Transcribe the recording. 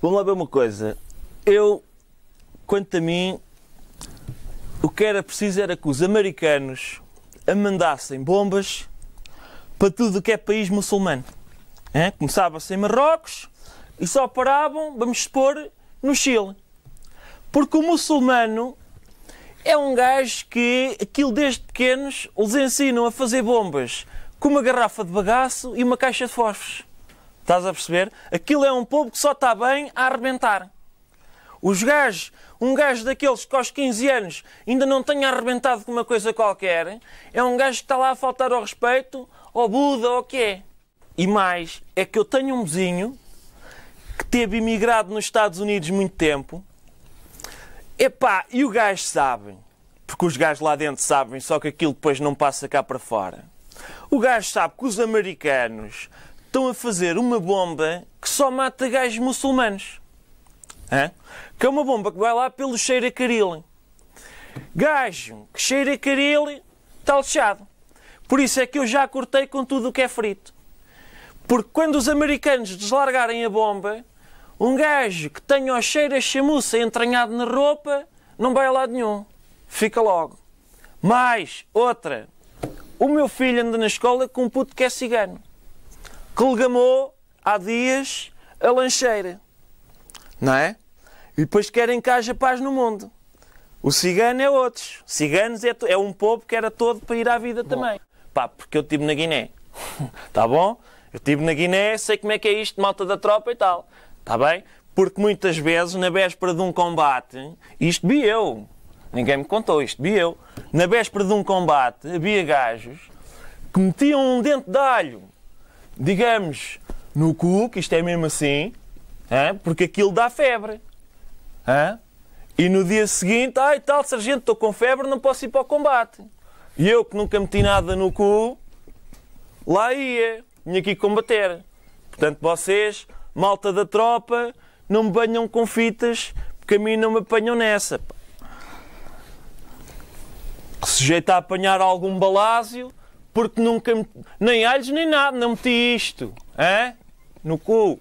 Vamos lá ver uma coisa. Eu, quanto a mim, o que era preciso era que os americanos mandassem bombas para tudo o que é país muçulmano. É? Começava-se em Marrocos e só paravam, vamos expor, no Chile. Porque o muçulmano é um gajo que aquilo desde pequenos os ensinam a fazer bombas com uma garrafa de bagaço e uma caixa de fósforos. Estás a perceber? Aquilo é um povo que só está bem a arrebentar. Os gajos, um gajo daqueles que aos 15 anos ainda não tenha arrebentado com uma coisa qualquer, é um gajo que está lá a faltar ao respeito, ao Buda, o que é. E mais, é que eu tenho um vizinho que teve imigrado nos Estados Unidos muito tempo. Epá, e o gajo sabe, porque os gajos lá dentro sabem, só que aquilo depois não passa cá para fora. O gajo sabe que os americanos estão a fazer uma bomba que só mata gajos muçulmanos. Hã? Que é uma bomba que vai lá pelo cheiro a carile. Gajo que cheira a está lixado. Por isso é que eu já cortei com tudo o que é frito. Porque quando os americanos deslargarem a bomba, um gajo que tenha o cheiro a chamuça entranhado na roupa não vai a lado nenhum. Fica logo. Mais outra. O meu filho anda na escola com um puto que é cigano legamou há dias a lancheira. Não é? E depois querem que haja paz no mundo. O cigano é outros. Ciganos é, é um povo que era todo para ir à vida bom. também. Pá, porque eu estive na Guiné. Está bom? Eu estive na Guiné, sei como é que é isto, malta da tropa e tal. Está bem? Porque muitas vezes, na véspera de um combate, isto vi eu. Ninguém me contou, isto vi eu. Na véspera de um combate, havia gajos que metiam um dente de alho digamos, no cu, que isto é mesmo assim, hein? porque aquilo dá febre. Hein? E no dia seguinte, ai tal, sargento, estou com febre, não posso ir para o combate. E eu, que nunca meti nada no cu, lá ia, vinha aqui combater. Portanto, vocês, malta da tropa, não me banham com fitas, porque a mim não me apanham nessa. Sujeito a apanhar algum balásio, porque nunca. Me... nem alhos nem nada, não meti isto. é No cu.